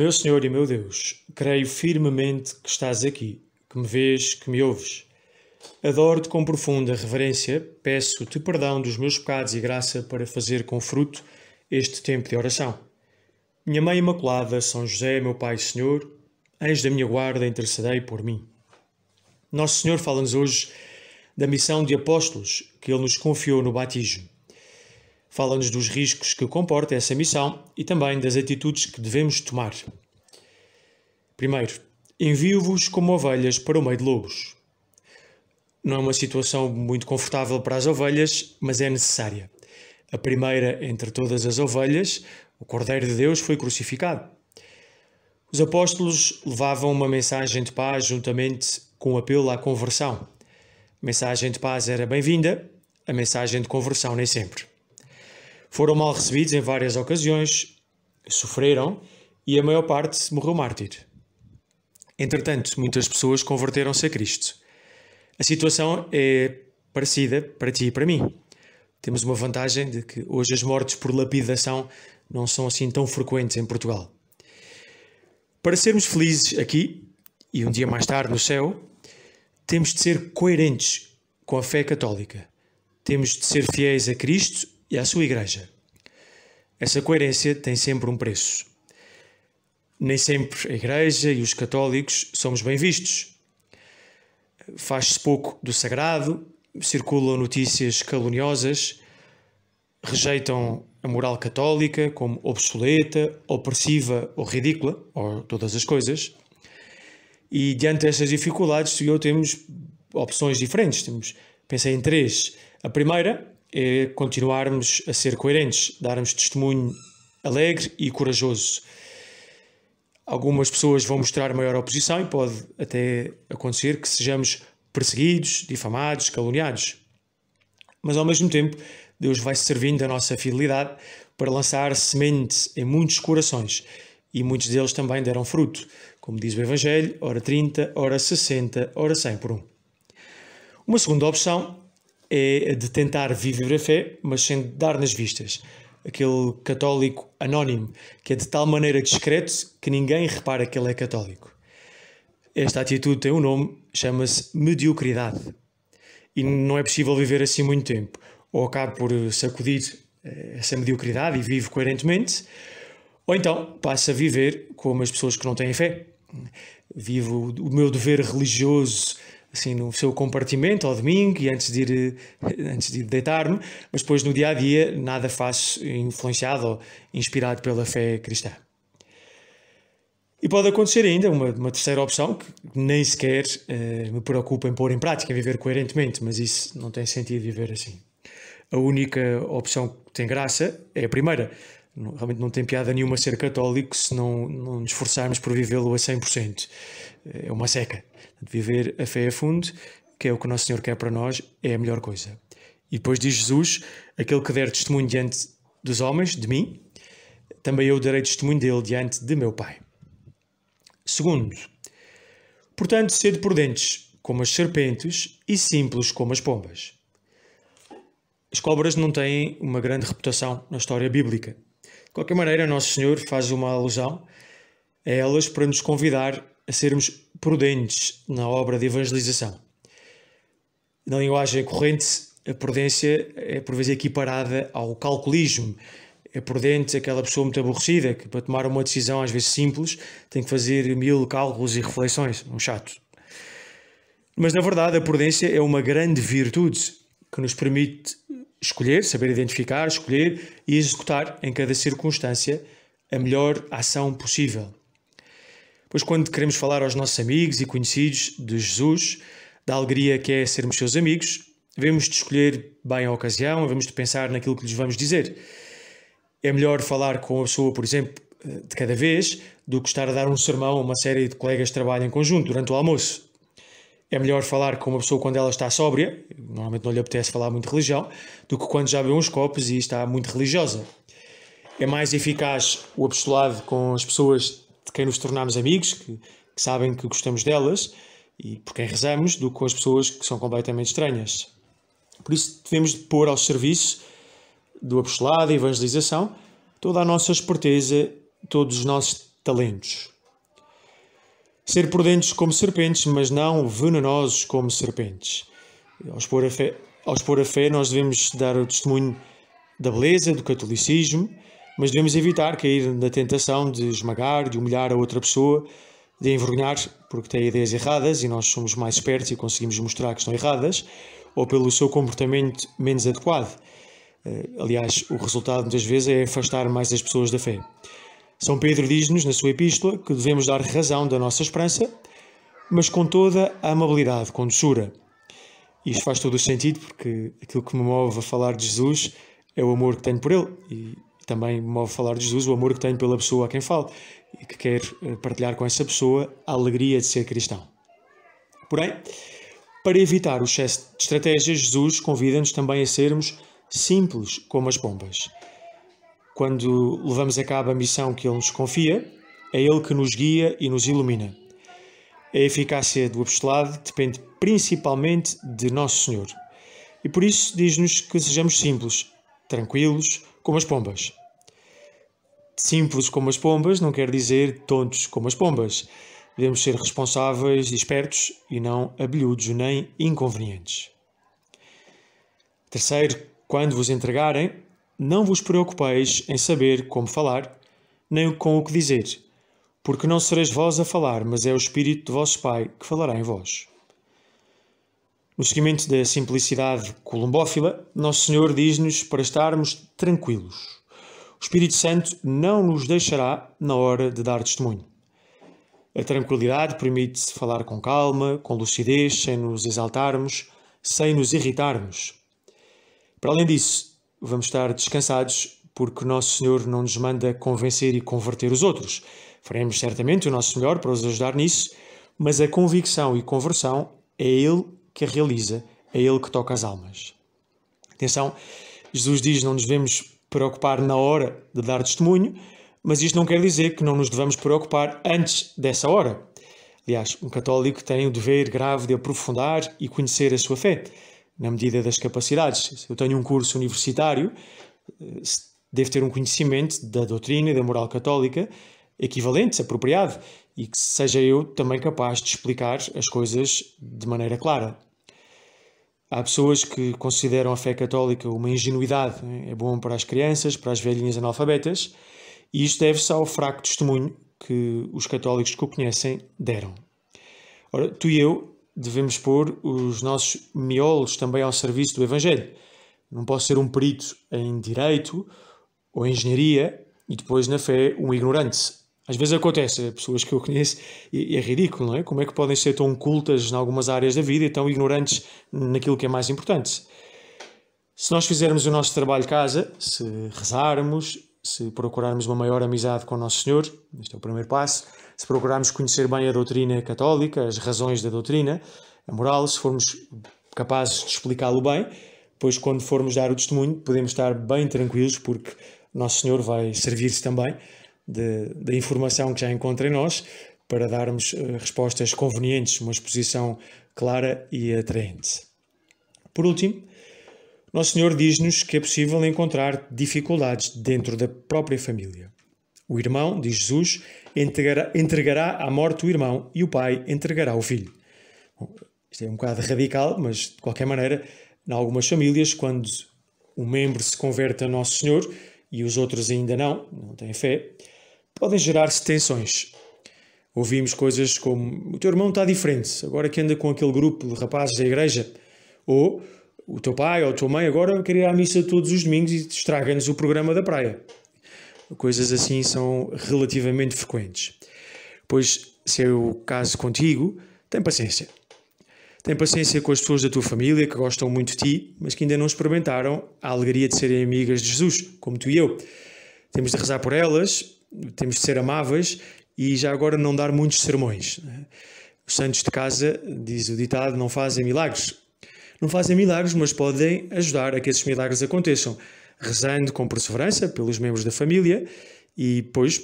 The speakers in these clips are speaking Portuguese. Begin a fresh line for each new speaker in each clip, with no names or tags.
Meu Senhor e meu Deus, creio firmemente que estás aqui, que me vês, que me ouves. Adoro-te com profunda reverência, peço-te perdão dos meus pecados e graça para fazer com fruto este tempo de oração. Minha Mãe Imaculada, São José, meu Pai e Senhor, eis da minha guarda, intercedei por mim. Nosso Senhor fala-nos hoje da missão de apóstolos que ele nos confiou no batismo. Fala-nos dos riscos que comporta essa missão e também das atitudes que devemos tomar. Primeiro, envio-vos como ovelhas para o meio de lobos. Não é uma situação muito confortável para as ovelhas, mas é necessária. A primeira entre todas as ovelhas, o Cordeiro de Deus, foi crucificado. Os apóstolos levavam uma mensagem de paz juntamente com o um apelo à conversão. A mensagem de paz era bem-vinda, a mensagem de conversão nem sempre. Foram mal recebidos em várias ocasiões, sofreram e a maior parte morreu mártir. Entretanto, muitas pessoas converteram-se a Cristo. A situação é parecida para ti e para mim. Temos uma vantagem de que hoje as mortes por lapidação não são assim tão frequentes em Portugal. Para sermos felizes aqui e um dia mais tarde no céu, temos de ser coerentes com a fé católica. Temos de ser fiéis a Cristo e à sua igreja. Essa coerência tem sempre um preço. Nem sempre a igreja e os católicos somos bem vistos. Faz-se pouco do sagrado, circulam notícias caluniosas, rejeitam a moral católica como obsoleta, opressiva ou ridícula, ou todas as coisas. E diante destas dificuldades, eu temos opções diferentes. Temos, pensei em três. A primeira é continuarmos a ser coerentes, darmos testemunho alegre e corajoso. Algumas pessoas vão mostrar maior oposição e pode até acontecer que sejamos perseguidos, difamados, caluniados. Mas ao mesmo tempo, Deus vai servindo da nossa fidelidade para lançar semente em muitos corações e muitos deles também deram fruto, como diz o Evangelho, ora 30, ora 60, ora 100 por um. Uma segunda opção é de tentar viver a fé, mas sem dar nas vistas. Aquele católico anónimo, que é de tal maneira discreto que ninguém repara que ele é católico. Esta atitude tem um nome, chama-se mediocridade. E não é possível viver assim muito tempo. Ou acabo por sacudir eh, essa mediocridade e vivo coerentemente, ou então passo a viver como as pessoas que não têm fé. Vivo o meu dever religioso assim no seu compartimento ao domingo e antes de ir, eh, antes de deitar-me, mas depois no dia a dia nada faço influenciado ou inspirado pela fé cristã. E pode acontecer ainda uma, uma terceira opção que nem sequer uh, me preocupa em pôr em prática, em viver coerentemente, mas isso não tem sentido viver assim. A única opção que tem graça é a primeira. Realmente não tem piada nenhuma ser católico se não, não nos esforçarmos por vivê-lo a 100%. É uma seca. Viver a fé a fundo, que é o que o Nosso Senhor quer para nós, é a melhor coisa. E depois diz Jesus: aquele que der testemunho diante dos homens, de mim, também eu darei testemunho dele diante de meu Pai. Segundo, portanto, sede prudentes como as serpentes e simples como as pombas. As cobras não têm uma grande reputação na história bíblica. De qualquer maneira, Nosso Senhor faz uma alusão a elas para nos convidar a sermos prudentes na obra de evangelização. Na linguagem corrente, a prudência é por vezes equiparada ao calculismo. É prudente aquela pessoa muito aborrecida que, para tomar uma decisão às vezes simples, tem que fazer mil cálculos e reflexões. Um chato. Mas, na verdade, a prudência é uma grande virtude que nos permite escolher, saber identificar, escolher e executar em cada circunstância a melhor ação possível. Pois quando queremos falar aos nossos amigos e conhecidos de Jesus, da alegria que é sermos seus amigos, devemos de escolher bem a ocasião, devemos de pensar naquilo que lhes vamos dizer. É melhor falar com a pessoa, por exemplo, de cada vez, do que estar a dar um sermão a uma série de colegas que trabalham em conjunto durante o almoço. É melhor falar com uma pessoa quando ela está sóbria, normalmente não lhe apetece falar muito de religião, do que quando já bebeu uns copos e está muito religiosa. É mais eficaz o apostolado com as pessoas de quem nos tornamos amigos, que, que sabem que gostamos delas e por quem rezamos, do que com as pessoas que são completamente estranhas. Por isso devemos pôr ao serviço do apostolado e evangelização toda a nossa esperteza, todos os nossos talentos. Ser prudentes como serpentes, mas não venenosos como serpentes. Ao expor a fé, ao expor a fé nós devemos dar o testemunho da beleza, do catolicismo, mas devemos evitar cair na tentação de esmagar, de humilhar a outra pessoa, de envergonhar porque tem ideias erradas e nós somos mais espertos e conseguimos mostrar que estão erradas, ou pelo seu comportamento menos adequado. Eh, aliás, o resultado muitas vezes é afastar mais as pessoas da fé. São Pedro diz-nos na sua epístola que devemos dar razão da nossa esperança, mas com toda a amabilidade, com doçura. Isto faz todo o sentido porque aquilo que me move a falar de Jesus é o amor que tenho por ele e também me move falar de Jesus, o amor que tenho pela pessoa a quem falo e que quero eh, partilhar com essa pessoa a alegria de ser cristão. Porém, para evitar o excesso de estratégias, Jesus convida-nos também a sermos simples como as pombas. Quando levamos a cabo a missão que Ele nos confia, é Ele que nos guia e nos ilumina. A eficácia do apostolado depende principalmente de Nosso Senhor. E por isso diz-nos que sejamos simples, tranquilos, como as pombas. Simples como as pombas não quer dizer tontos como as pombas. Devemos ser responsáveis e espertos e não abelhudos nem inconvenientes. Terceiro, quando vos entregarem, não vos preocupeis em saber como falar, nem com o que dizer, porque não sereis vós a falar, mas é o Espírito de vosso Pai que falará em vós. No seguimento da simplicidade colombófila, Nosso Senhor diz-nos para estarmos tranquilos. O Espírito Santo não nos deixará na hora de dar testemunho. A tranquilidade permite se falar com calma, com lucidez, sem nos exaltarmos, sem nos irritarmos. Para além disso, vamos estar descansados porque Nosso Senhor não nos manda convencer e converter os outros. Faremos certamente o nosso melhor para os ajudar nisso, mas a convicção e conversão é Ele que a realiza, é Ele que toca as almas. Atenção, Jesus diz: não nos devemos preocupar na hora de dar testemunho, mas isto não quer dizer que não nos devamos preocupar antes dessa hora. Aliás, um católico tem o dever grave de aprofundar e conhecer a sua fé, na medida das capacidades. Se eu tenho um curso universitário, eh, devo ter um conhecimento da doutrina e da moral católica equivalente, apropriado, e que seja eu também capaz de explicar as coisas de maneira clara. Há pessoas que consideram a fé católica uma ingenuidade, é? é bom para as crianças, para as velhinhas analfabetas, e isto deve-se ao fraco testemunho que os católicos que o conhecem deram. Ora, tu e eu devemos pôr os nossos miolos também ao serviço do Evangelho. Não posso ser um perito em direito ou engenharia e depois na fé um ignorante. Às vezes acontece, pessoas que eu conheço, e, é ridículo, não é? Como é que podem ser tão cultas em algumas áreas da vida e tão ignorantes naquilo que é mais importante? Se nós fizermos o nosso trabalho de casa, se rezarmos, se procurarmos uma maior amizade com o Nosso Senhor, este é o primeiro passo, se procurarmos conhecer bem a doutrina católica, as razões da doutrina, a moral, se formos capazes de explicá-lo bem, pois quando formos dar o testemunho podemos estar bem tranquilos porque Nosso Senhor vai servir-se também da informação que já encontra em nós para darmos eh, respostas convenientes, uma exposição clara e atraente. Por último, Nosso Senhor diz-nos que é possível encontrar dificuldades dentro da própria família. O irmão, diz Jesus, entregará, à morte o irmão e o pai entregará o filho. Bom, isto é um bocado radical, mas de qualquer maneira, em algumas famílias, quando um membro se converte a Nosso Senhor e os outros ainda não, não têm fé, podem gerar-se tensões. Ouvimos coisas como: o teu irmão está diferente, agora que anda com aquele grupo de rapazes da igreja. Ou o teu pai ou a tua mãe agora quer ir à missa todos os domingos e estraga-nos o programa da praia. Coisas assim são relativamente frequentes. Pois, se é o caso contigo, tem paciência. Tem paciência com as pessoas da tua família que gostam muito de ti, mas que ainda não experimentaram a alegria de serem amigas de Jesus, como tu e eu. Temos de rezar por elas temos de ser amáveis e já agora não dar muitos sermões. Né? Os santos de casa, diz o ditado, não fazem milagres. Não fazem milagres, mas podem ajudar a que esses milagres aconteçam, rezando com perseverança pelos membros da família e, pois,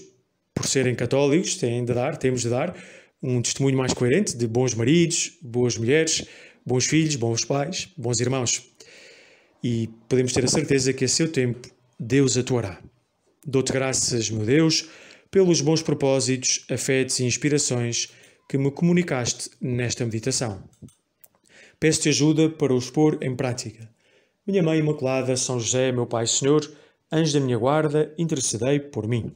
por serem católicos, têm de dar, temos de dar um testemunho mais coerente de bons maridos, boas mulheres, bons filhos, bons pais, bons irmãos. E podemos ter a certeza que a seu é tempo Deus atuará. Dou-te graças, meu Deus, pelos bons propósitos, afetos e inspirações que me comunicaste nesta meditação. Peço-te ajuda para os pôr em prática. Minha Mãe Imaculada, São José, meu Pai Senhor, anjo da minha guarda, intercedei por mim.